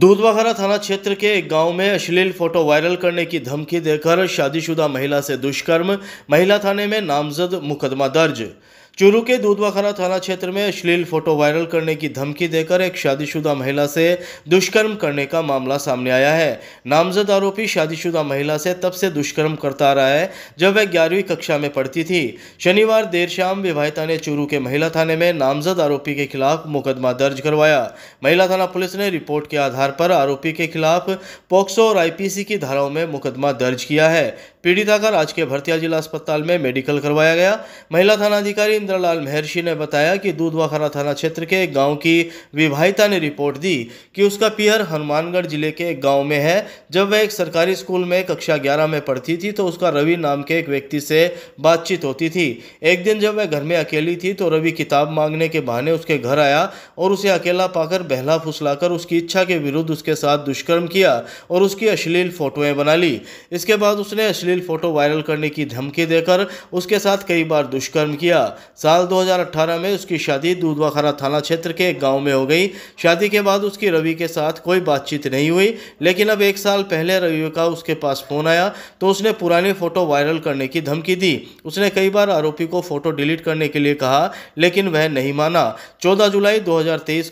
दूधवाघरा थाना क्षेत्र के एक गांव में अश्लील फोटो वायरल करने की धमकी देकर शादीशुदा महिला से दुष्कर्म महिला थाने में नामजद मुकदमा दर्ज चूरू के दूधवाखाना थाना क्षेत्र में अश्लील फोटो वायरल करने की धमकी देकर एक शादीशुदा महिला से दुष्कर्म करने का मामला सामने आया है नामजद आरोपी शादीशुदा महिला से तब से दुष्कर्म करता आ रहा है जब वह ग्यारहवीं कक्षा में पढ़ती थी शनिवार देर शाम विवाहिता ने चूरू के महिला थाने में नामजद आरोपी के खिलाफ मुकदमा दर्ज करवाया महिला थाना पुलिस ने रिपोर्ट के आधार पर आरोपी के खिलाफ पॉक्सो और आईपीसी की धाराओं में मुकदमा दर्ज किया है पीड़िता का राजकीय भरतिया जिला अस्पताल में मेडिकल करवाया गया महिला थाना अधिकारी राजेंद्र लाल महर्षि ने बताया कि दूधवाखाना थाना क्षेत्र के एक गाँव की विवाहिता ने रिपोर्ट दी कि उसका पियर हनुमानगढ़ जिले के एक गाँव में है जब वह एक सरकारी स्कूल में कक्षा ग्यारह में पढ़ती थी तो उसका रवि नाम के एक व्यक्ति से बातचीत होती थी एक दिन जब वह घर में अकेली थी तो रवि किताब मांगने के बहाने उसके घर आया और उसे अकेला पाकर बहला फुसलाकर उसकी इच्छा के विरुद्ध उसके साथ दुष्कर्म किया और उसकी अश्लील फोटोएं बना ली इसके बाद उसने अश्लील फोटो वायरल करने की धमकी देकर उसके साथ कई बार दुष्कर्म किया साल 2018 में उसकी शादी दूधवाखरा थाना क्षेत्र के एक गाँव में हो गई शादी के बाद उसकी रवि के साथ कोई बातचीत नहीं हुई लेकिन अब एक साल पहले रवि का उसके पास फ़ोन आया तो उसने पुरानी फ़ोटो वायरल करने की धमकी दी उसने कई बार आरोपी को फ़ोटो डिलीट करने के लिए कहा लेकिन वह नहीं माना चौदह जुलाई दो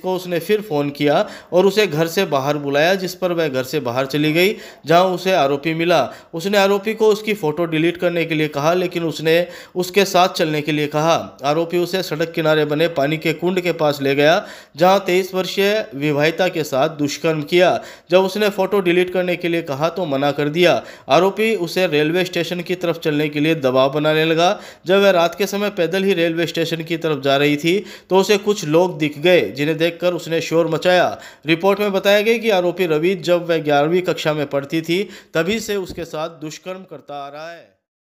को उसने फिर फ़ोन किया और उसे घर से बाहर बुलाया जिस पर वह घर से बाहर चली गई जहां उसे आरोपी मिला उसने आरोपी को उसकी फ़ोटो डिलीट करने के लिए कहा लेकिन उसने उसके साथ चलने के लिए कहा आरोपी उसे सड़क किनारे बने पानी के कुंड के पास ले गया जहां तेईस वर्षीय विवाहिता के साथ दुष्कर्म किया जब उसने फोटो डिलीट करने के लिए कहा तो मना कर दिया आरोपी उसे रेलवे स्टेशन की तरफ चलने के लिए दबाव बनाने लगा जब वह रात के समय पैदल ही रेलवे स्टेशन की तरफ जा रही थी तो उसे कुछ लोग दिख गए जिन्हें देखकर उसने शोर मचाया रिपोर्ट में बताया गया कि आरोपी रवि जब वह ग्यारहवीं कक्षा में पढ़ती थी तभी से उसके साथ दुष्कर्म करता आ रहा है